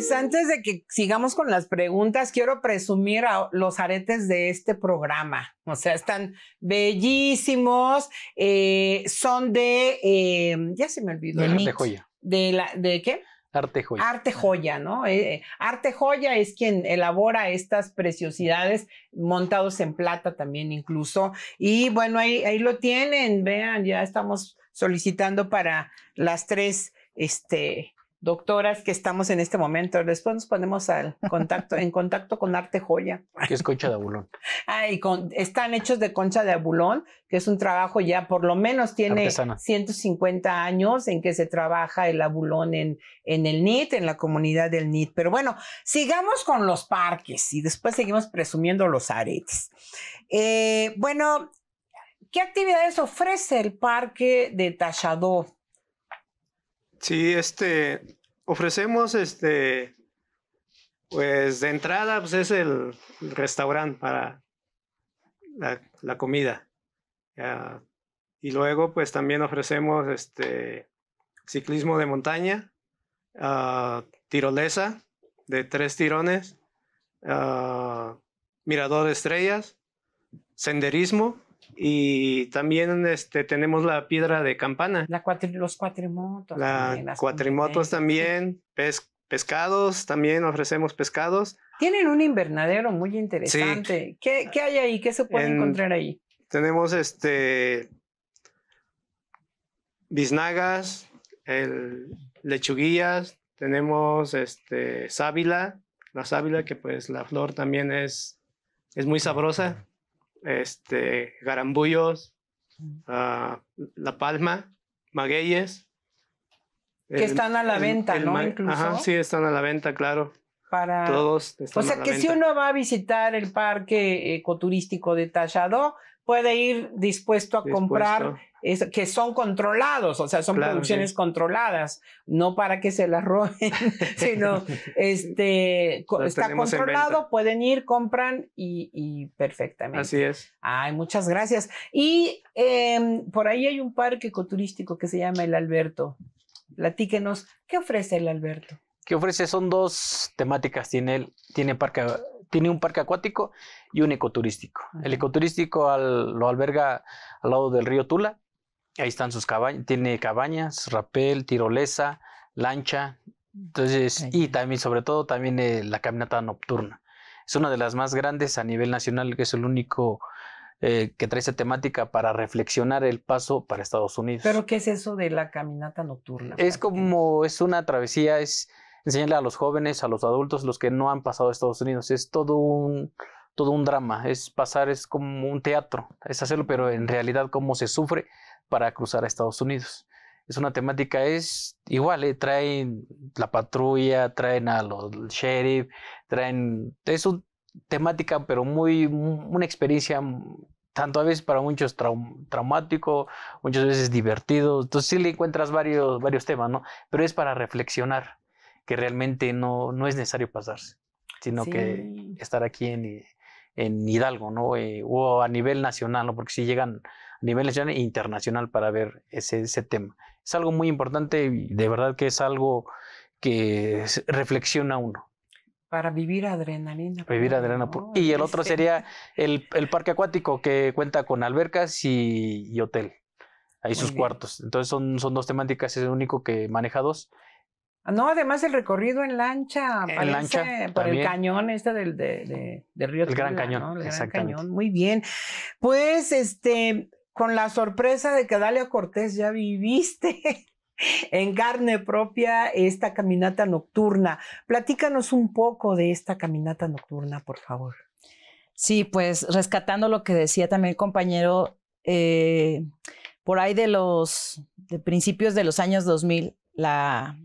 Pues, antes de que sigamos con las preguntas, quiero presumir a los aretes de este programa. O sea, están bellísimos. Eh, son de, eh, ya se me olvidó. De arte joya. De, la, ¿De qué? Arte joya. Arte joya, ¿no? Eh, arte joya es quien elabora estas preciosidades montados en plata también incluso. Y bueno, ahí, ahí lo tienen. Vean, ya estamos solicitando para las tres este, doctoras que estamos en este momento. Después nos ponemos al contacto, en contacto con Arte Joya. Que es concha de abulón. Ah, y están hechos de concha de abulón, que es un trabajo ya por lo menos tiene 150 años en que se trabaja el abulón en, en el NIT, en la comunidad del NIT. Pero bueno, sigamos con los parques y después seguimos presumiendo los aretes. Eh, bueno, ¿qué actividades ofrece el parque de Tachadó? Sí, este, ofrecemos este, pues de entrada, pues, es el, restaurante para la, comida. y luego, pues también ofrecemos este, ciclismo de montaña, ah, tirolesa de tres tirones, ah, mirador de estrellas, senderismo y también este, tenemos la piedra de campana. los cuatrimotos. La cuatrimotos también, pescados, también ofrecemos pescados. Tienen un invernadero muy interesante. ¿Qué, ¿Qué, hay ahí? ¿Qué se puede encontrar ahí? Tenemos este biznagas, lechuguillas, tenemos este sábila, la sábila que pues la flor también es, es muy sabrosa este, Garambullos, ah, La Palma, Magueyes. Que están a la venta, ¿no? sí, están a la venta, claro. Para... Todos O sea, pues, eh, que si uno va a visitar el parque ecoturístico de Tallado, puede ir dispuesto a comprar, que son controlados, o sea, son producciones controladas, no para que se las roben, sino este, está controlado, pueden ir, compran y, perfectamente. Así es. Ay, muchas gracias. Y em, por ahí hay un parque ecoturístico que se llama El Alberto. Platíquenos, ¿qué ofrece El Alberto? ¿Qué ofrece? Son dos temáticas. Tiene, tiene, parque, tiene un parque acuático y un ecoturístico. El ecoturístico lo alberga al lado del río Tula. Ahí están sus cabañas, tiene cabañas, rapel, tirolesa, lancha. Entonces, y también, sobre todo, también eh, la caminata nocturna. Es una de las más grandes a nivel nacional, que es el único eh, que trae esa temática para reflexionar el paso para Estados Unidos. ¿Pero qué es eso de la caminata nocturna? Es como, es una travesía, es enseñarle a los jóvenes, a los adultos, los que no han pasado a Estados Unidos. Es todo un, todo un drama, es pasar, es como un teatro, es hacerlo, pero en realidad cómo se sufre para cruzar a Estados Unidos. Es una temática, es igual, ¿eh? traen la patrulla, traen a los sheriff, traen, es una temática, pero muy, una experiencia mm, tanto a veces para muchos traumático, muchas veces divertido. Entonces sí le encuentras varios, varios temas, ¿no? Pero es para reflexionar, que realmente no, no es necesario pasarse, sino que estar aquí en, eh, en Hidalgo, ¿no? Eh, o a nivel nacional, ¿no? Porque si llegan a nivel nacional e internacional para ver ese, ese tema. Es algo muy importante y de verdad que es algo que reflexiona uno. Para vivir adrenalina. Para vivir adrenalina. y el otro este. sería el, el, parque acuático que cuenta con albercas y, hotel. Ahí sus cuartos. Entonces son, son dos temáticas, es el único que maneja dos. Ah, no, además el recorrido en lancha, por el cañón este del, de, de, del río. El Gran Cañón, ¿no? el Gran Cañón, muy bien. Pues, este, con la sorpresa de que Dalia Cortés ya viviste en carne propia esta caminata nocturna. Platícanos un poco de esta caminata nocturna, por favor. Sí, pues rescatando lo que decía también el compañero, eh, por ahí de los de principios de los años 2000, la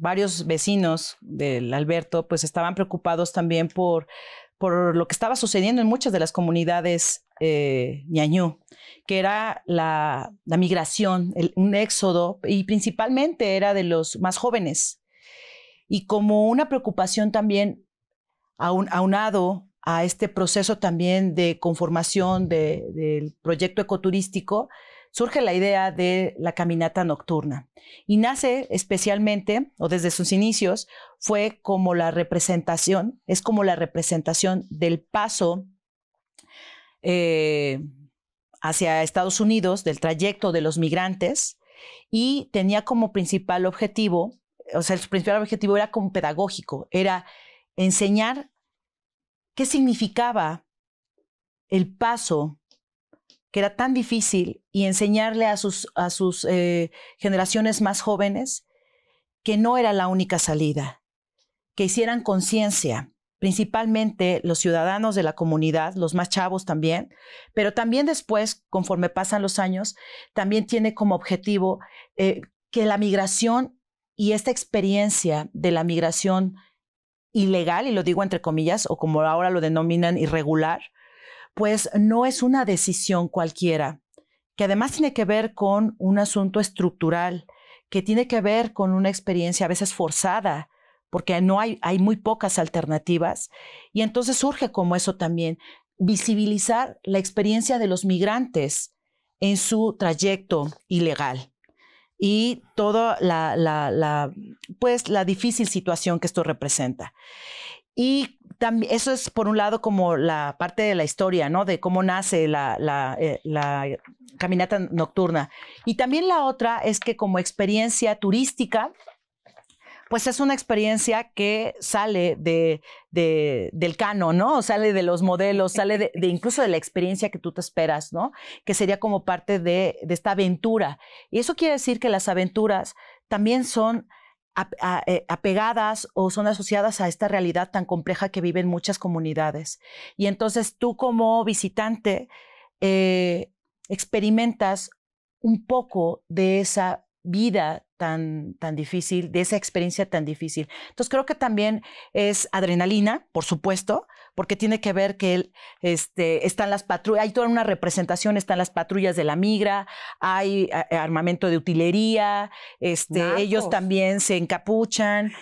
varios vecinos del Alberto pues estaban preocupados también por, lo que estaba sucediendo en muchas de las comunidades eh, ñañú, que era la, migración, un éxodo, y principalmente era de los más jóvenes. Y como una preocupación también aunado a este proceso también de conformación del proyecto ecoturístico, surge la idea de la caminata nocturna y nace especialmente, o desde sus inicios, fue como la representación, es como la representación del paso eh, hacia Estados Unidos, del trayecto de los migrantes y tenía como principal objetivo, o sea, su principal objetivo era como pedagógico, era enseñar qué significaba el paso que era tan difícil y enseñarle a sus, a sus eh, generaciones más jóvenes que no era la única salida, que hicieran conciencia, principalmente los ciudadanos de la comunidad, los más chavos también, pero también después, conforme pasan los años, también tiene como objetivo eh, que la migración y esta experiencia de la migración ilegal, y lo digo entre comillas, o como ahora lo denominan irregular, pues no es una decisión cualquiera, que además tiene que ver con un asunto estructural, que tiene que ver con una experiencia a veces forzada, porque no hay, hay muy pocas alternativas. Y entonces surge como eso también, visibilizar la experiencia de los migrantes en su trayecto ilegal y toda la, la, la, pues, la difícil situación que esto representa. Y eso es por un lado como la parte de la historia, ¿no? De cómo nace la, eh, la, caminata nocturna. Y también la otra es que como experiencia turística, pues es una experiencia que sale de, del cano, ¿no? Sale de los modelos, sale de, de, incluso de la experiencia que tú te esperas, ¿no? Que sería como parte de, de esta aventura. Y eso quiere decir que las aventuras también son eh, apegadas o son asociadas a esta realidad tan compleja que viven muchas comunidades. Y entonces tú como visitante eh, experimentas un poco de esa vida tan, tan difícil, de esa experiencia tan difícil. Entonces creo que también es adrenalina, por supuesto, porque tiene que ver que este, están las patrullas, hay toda una representación, están las patrullas de la migra, hay eh, eh, armamento de utilería, este, ellos también se encapuchan.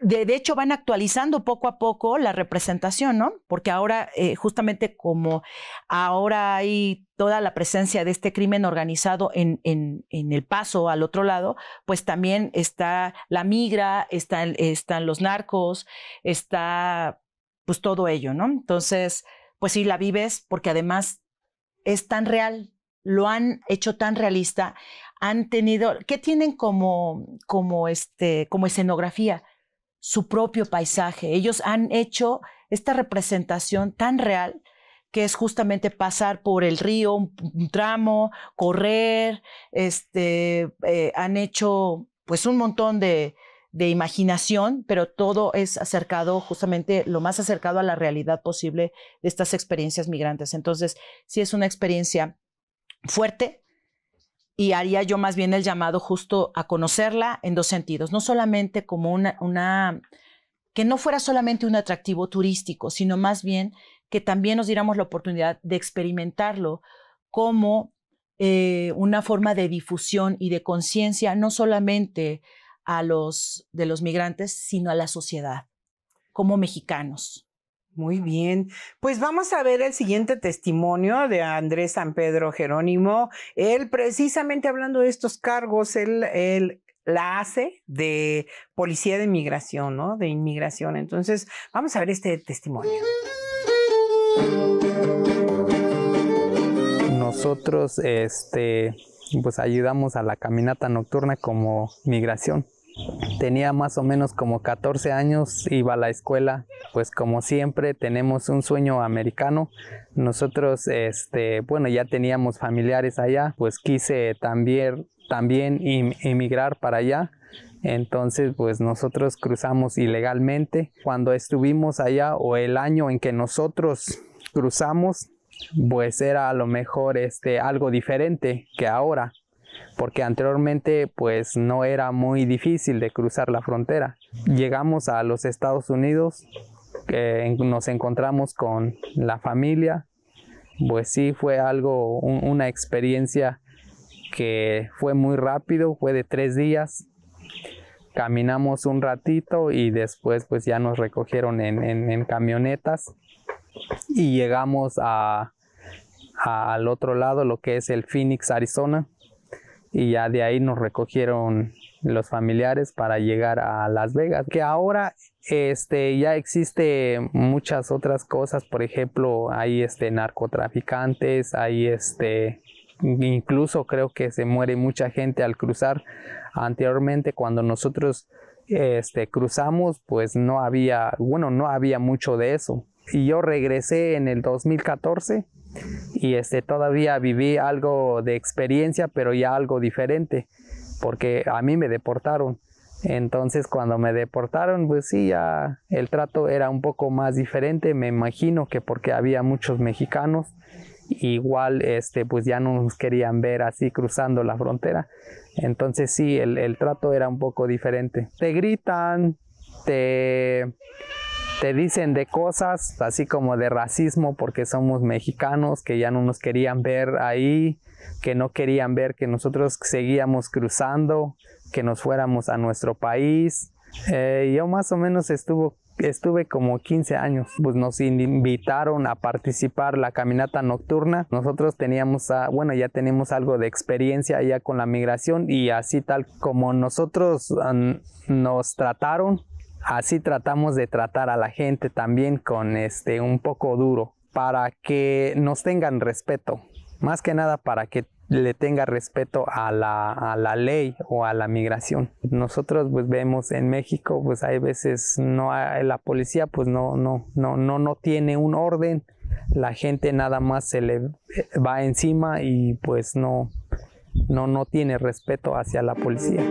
De, hecho, van actualizando poco a poco la representación, ¿no? Porque ahora, eh, justamente como ahora hay toda la presencia de este crimen organizado en, el paso al otro lado, pues también está la migra, están, están los narcos, está pues todo ello, ¿no? Entonces, pues sí, la vives porque además es tan real, lo han hecho tan realista, han tenido, ¿qué tienen como, como, este, como escenografía? Su propio paisaje. Ellos han hecho esta representación tan real que es justamente pasar por el río, un, tramo, correr, este, eh, han hecho pues un montón de, de imaginación, pero todo es acercado justamente lo más acercado a la realidad posible de estas experiencias migrantes. Entonces, sí es una experiencia fuerte y haría yo más bien el llamado justo a conocerla en dos sentidos, no solamente como una, que no fuera solamente un atractivo turístico, sino más bien que también nos diéramos la oportunidad de experimentarlo como eh, una forma de difusión y de conciencia, no solamente a los de los migrantes, sino a la sociedad como mexicanos. Muy bien, pues vamos a ver el siguiente testimonio de Andrés San Pedro Jerónimo. Él precisamente hablando de estos cargos, él, la hace de policía de migración, ¿no? De inmigración. Entonces, vamos a ver este testimonio. Nosotros, este, pues ayudamos a la caminata nocturna como migración Tenía más o menos como 14 años, iba a la escuela, pues como siempre tenemos un sueño americano. Nosotros, este, bueno, ya teníamos familiares allá, pues quise también, también emigrar para allá. Entonces, pues nosotros cruzamos ilegalmente. Cuando estuvimos allá o el año en que nosotros cruzamos, pues era a lo mejor este, algo diferente que ahora porque anteriormente pues no era muy difícil de cruzar la frontera. Llegamos a los Estados Unidos, nos encontramos con la familia, pues sí fue algo, una experiencia que fue muy rápido, fue de tres días, caminamos un ratito y después pues ya nos recogieron en, camionetas y llegamos a, al otro lado, lo que es el Phoenix, Arizona y ya de ahí nos recogieron los familiares para llegar a Las Vegas. Que ahora este, ya existe muchas otras cosas, por ejemplo, hay este, narcotraficantes, hay este, incluso creo que se muere mucha gente al cruzar. Anteriormente cuando nosotros este, cruzamos, pues no había, bueno, no había mucho de eso. Y yo regresé en el 2014 y este, todavía viví algo de experiencia, pero ya algo diferente, porque a mí me deportaron. Entonces cuando me deportaron, pues sí, ya el trato era un poco más diferente, me imagino que porque había muchos mexicanos, igual este, pues ya no nos querían ver así cruzando la frontera. Entonces sí, el, el trato era un poco diferente. Te gritan, te te dicen de cosas así como de racismo porque somos mexicanos, que ya no nos querían ver ahí, que no querían ver que nosotros seguíamos cruzando, que nos fuéramos a nuestro país. Eh, yo más o menos estuvo, estuve como 15 años, pues nos invitaron a participar la caminata nocturna. Nosotros teníamos, a, ah, bueno, ya tenemos algo de experiencia ya con la migración y así tal como nosotros ah, nos trataron, Así tratamos de tratar a la gente también con este un poco duro para que nos tengan respeto, más que nada para que le tenga respeto a la, ley o a la migración. Nosotros pues vemos en México pues hay veces no la policía pues no no no no no tiene un orden, la gente nada más se le va encima y pues no no no tiene respeto hacia la policía.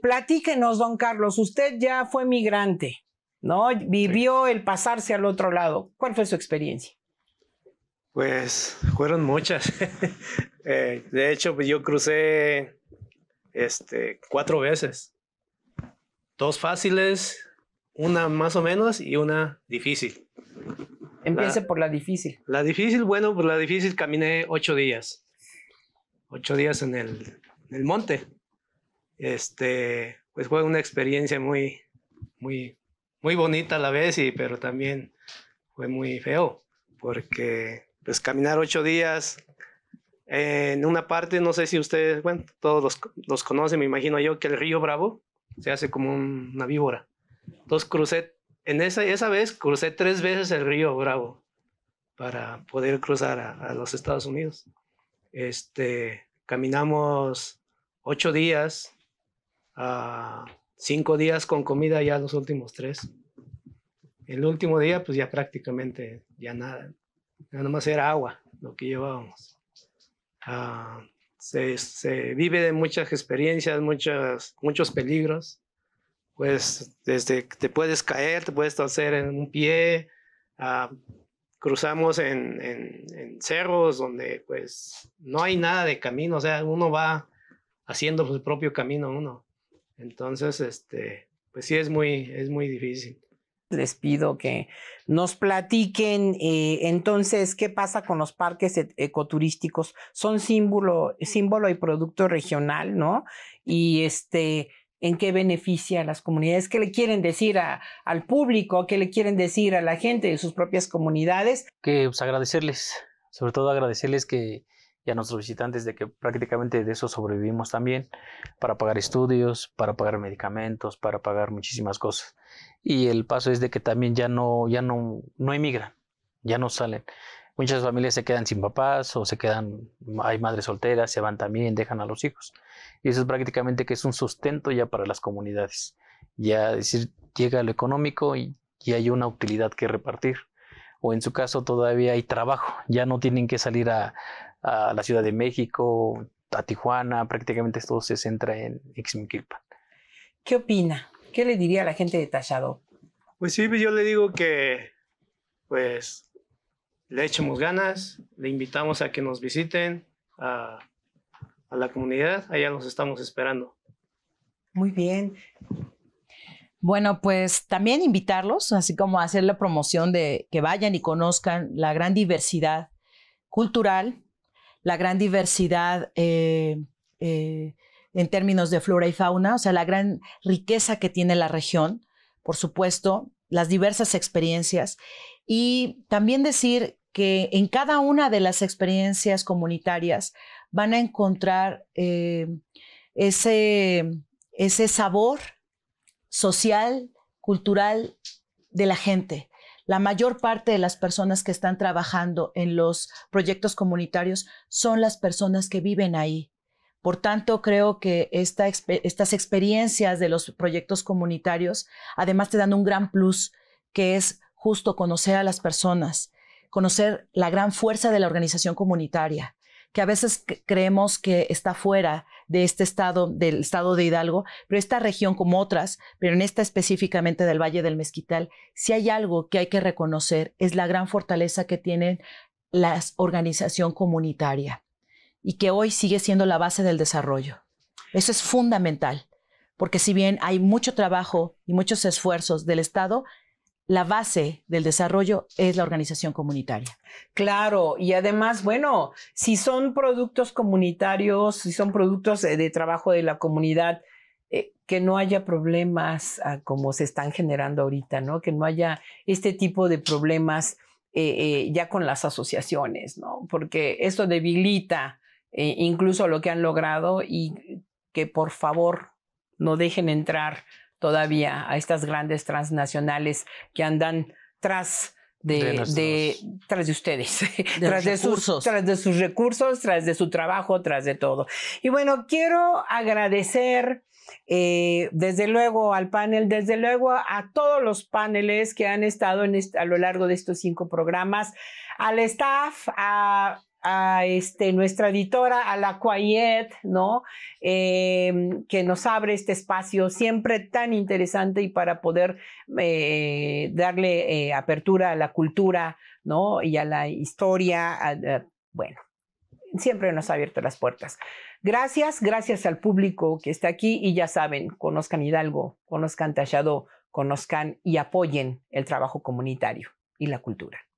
platíquenos, don Carlos, usted ya fue migrante, ¿no? Vivió el pasarse al otro lado. ¿Cuál fue su experiencia? Pues fueron muchas. Eh, de hecho, pues, yo crucé este, cuatro veces. Dos fáciles, una más o menos y una difícil. Empiece por la difícil. La difícil, bueno, por pues, la difícil caminé ocho días. Ocho días en el, en el monte este, pues fue una experiencia muy, muy, muy bonita a la vez, y, pero también fue muy feo, porque pues caminar ocho días en una parte, no sé si ustedes, bueno, todos los, los conocen, me imagino yo, que el río Bravo se hace como una víbora. Entonces crucé, en esa, esa vez crucé tres veces el río Bravo para poder cruzar a, a los Estados Unidos. Este, caminamos ocho días cinco días con comida ya los últimos tres. El último día, pues ya prácticamente ya nada, nada más era agua lo que llevábamos. Ah, se, se, vive de muchas experiencias, muchas, muchos peligros. Pues desde te puedes caer, te puedes torcer en un pie. Ah, cruzamos en, en, en, cerros donde pues no hay nada de camino, o sea, uno va haciendo su propio camino uno. Entonces, este, pues sí, es muy, es muy difícil. Les pido que nos platiquen eh, entonces qué pasa con los parques e-, ecoturísticos. Son símbolo, símbolo y producto regional, ¿no? Y este, en qué beneficia a las comunidades, qué le quieren decir al público, qué le quieren decir a la gente de sus propias comunidades. Que pues, agradecerles, sobre todo agradecerles que, y a nuestros visitantes de que prácticamente de eso sobrevivimos también, para pagar estudios, para pagar medicamentos, para pagar muchísimas cosas. Y el paso es de que también ya no, ya no, no emigran, ya no salen. Muchas familias se quedan sin papás o se quedan, hay madres solteras, se van también, dejan a los hijos. Y eso es prácticamente que es un sustento ya para las comunidades. Ya decir, llega lo económico y, y hay una utilidad que repartir o en su caso todavía hay trabajo, ya no tienen que salir a, a la Ciudad de México, a Tijuana, prácticamente todo se centra en Ixmiquilpan. ¿Qué opina? ¿Qué le diría a la gente de Tachado? Pues sí, pues yo le digo que pues le echemos ganas, le invitamos a que nos visiten a, a la comunidad, allá nos estamos esperando. Muy bien. Bueno, pues también invitarlos, así como hacer la promoción de que vayan y conozcan la gran diversidad cultural la gran diversidad eh, eh, en términos de flora y fauna, o sea, la gran riqueza que tiene la región, por supuesto, las diversas experiencias. Y también decir que en cada una de las experiencias comunitarias van a encontrar eh, ese sabor social, cultural de la gente la mayor parte de las personas que están trabajando en los proyectos comunitarios son las personas que viven ahí. Por tanto, creo que estas experiencias de los proyectos comunitarios además te dan un gran plus, que es justo conocer a las personas, conocer la gran fuerza de la organización comunitaria, que a veces creemos que está fuera de este estado, del estado de Hidalgo, pero esta región como otras, pero en esta específicamente del Valle del Mezquital, si hay algo que hay que reconocer es la gran fortaleza que tienen las organización comunitaria y que hoy sigue siendo la base del desarrollo. Eso es fundamental, porque si bien hay mucho trabajo y muchos esfuerzos del Estado, la base del desarrollo es la organización comunitaria. Claro, y además, bueno, si son productos comunitarios, si son productos eh, de trabajo de la comunidad, eh, que no haya problemas ah, como se están generando ahorita, ¿no? Que no haya este tipo de problemas eh, ya con las asociaciones, ¿no? Porque esto debilita incluso lo que han logrado y que por favor no dejen entrar todavía a estas grandes transnacionales que andan tras de, tras de ustedes, tras, de sus, de sus recursos, tras de su trabajo, tras de todo. Y bueno, quiero agradecer eh, desde luego al panel, desde luego a todos los paneles que han estado a lo largo de estos cinco programas, al staff, a a este, nuestra editora, a la Quiet, ¿no? Em, que nos abre este espacio siempre tan interesante y para poder eh, darle eh, apertura a la cultura, ¿no? Y a la historia, bueno, siempre nos ha abierto las puertas. Gracias, gracias al público que está aquí y ya saben, conozcan Hidalgo, conozcan Tallado, conozcan y apoyen el trabajo comunitario y la cultura.